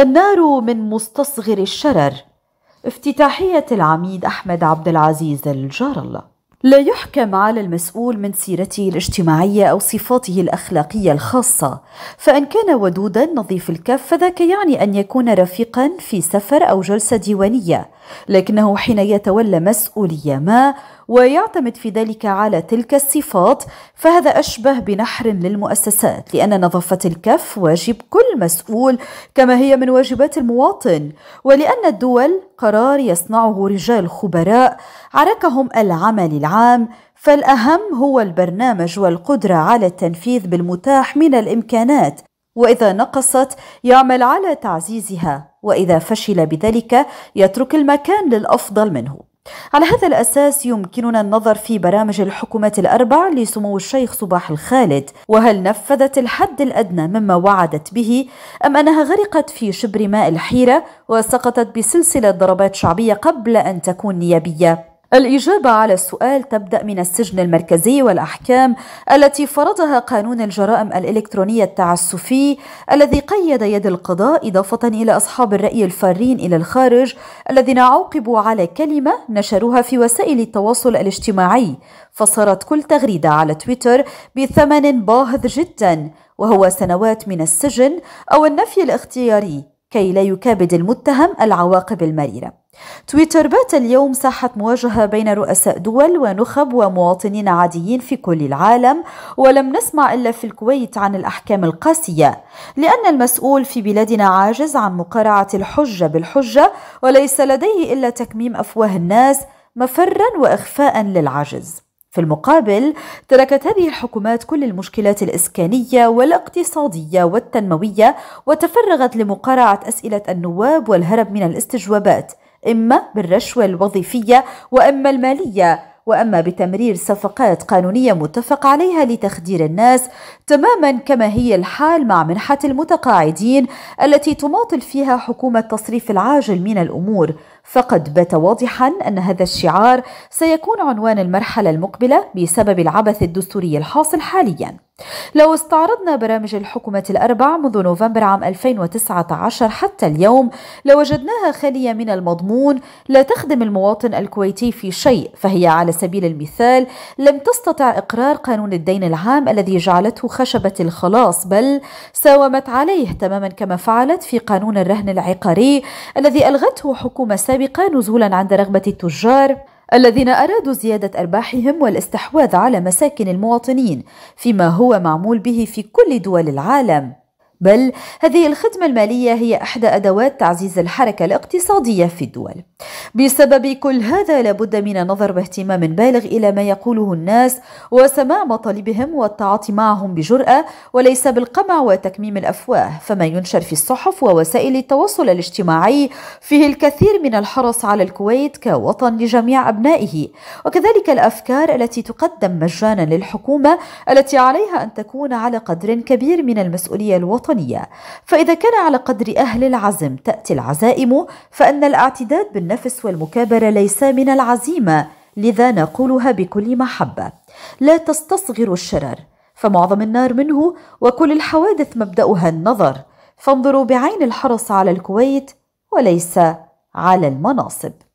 النار من مستصغر الشرر افتتاحية العميد أحمد عبد العزيز الجار الله لا يحكم على المسؤول من سيرته الاجتماعية أو صفاته الأخلاقية الخاصة فإن كان ودودا نظيف الكف فذاك يعني أن يكون رفيقا في سفر أو جلسة ديوانية لكنه حين يتولى مسؤولية ما ويعتمد في ذلك على تلك الصفات فهذا أشبه بنحر للمؤسسات لأن نظافة الكف واجب كل مسؤول كما هي من واجبات المواطن ولأن الدول قرار يصنعه رجال خبراء عركهم العمل العام فالأهم هو البرنامج والقدرة على التنفيذ بالمتاح من الإمكانات واذا نقصت يعمل على تعزيزها واذا فشل بذلك يترك المكان للافضل منه على هذا الأساس يمكننا النظر في برامج الحكومات الأربع لسمو الشيخ صباح الخالد وهل نفذت الحد الأدنى مما وعدت به أم أنها غرقت في شبر ماء الحيرة وسقطت بسلسلة ضربات شعبية قبل أن تكون نيابية الإجابة على السؤال تبدأ من السجن المركزي والأحكام التي فرضها قانون الجرائم الإلكترونية التعسفي الذي قيد يد القضاء إضافة إلى أصحاب الرأي الفارين إلى الخارج الذين عوقبوا على كلمة نشروها في وسائل التواصل الاجتماعي فصارت كل تغريدة على تويتر بثمن باهظ جدا وهو سنوات من السجن أو النفي الاختياري كي لا يكابد المتهم العواقب المريرة تويتر بات اليوم ساحة مواجهة بين رؤساء دول ونخب ومواطنين عاديين في كل العالم ولم نسمع إلا في الكويت عن الأحكام القاسية لأن المسؤول في بلادنا عاجز عن مقارعة الحجة بالحجة وليس لديه إلا تكميم أفواه الناس مفرا وإخفاء للعجز في المقابل تركت هذه الحكومات كل المشكلات الإسكانية والاقتصادية والتنموية وتفرغت لمقارعة أسئلة النواب والهرب من الاستجوابات إما بالرشوة الوظيفية وإما المالية واما بتمرير صفقات قانونيه متفق عليها لتخدير الناس تماما كما هي الحال مع منحه المتقاعدين التي تماطل فيها حكومه تصريف العاجل من الامور فقد بات واضحا ان هذا الشعار سيكون عنوان المرحله المقبله بسبب العبث الدستوري الحاصل حاليا لو استعرضنا برامج الحكومة الأربع منذ نوفمبر عام 2019 حتى اليوم لوجدناها خالية من المضمون لا تخدم المواطن الكويتي في شيء فهي على سبيل المثال لم تستطع إقرار قانون الدين العام الذي جعلته خشبة الخلاص بل ساومت عليه تماما كما فعلت في قانون الرهن العقاري الذي ألغته حكومة سابقة نزولا عند رغبة التجار الذين أرادوا زيادة أرباحهم والاستحواذ على مساكن المواطنين فيما هو معمول به في كل دول العالم بل هذه الخدمة المالية هي إحدى أدوات تعزيز الحركة الاقتصادية في الدول. بسبب كل هذا لابد من النظر باهتمام بالغ إلى ما يقوله الناس وسماع مطالبهم والتعاطي معهم بجرأة وليس بالقمع وتكميم الأفواه، فما ينشر في الصحف ووسائل التواصل الاجتماعي فيه الكثير من الحرص على الكويت كوطن لجميع أبنائه، وكذلك الأفكار التي تقدم مجانا للحكومة التي عليها أن تكون على قدر كبير من المسؤولية الوطنية التقنية فإذا كان على قدر أهل العزم تأتي العزائم فإن الاعتداد بالنفس والمكابرة ليس من العزيمة لذا نقولها بكل محبة لا تستصغر الشرر فمعظم النار منه وكل الحوادث مبدأها النظر فانظروا بعين الحرص على الكويت وليس على المناصب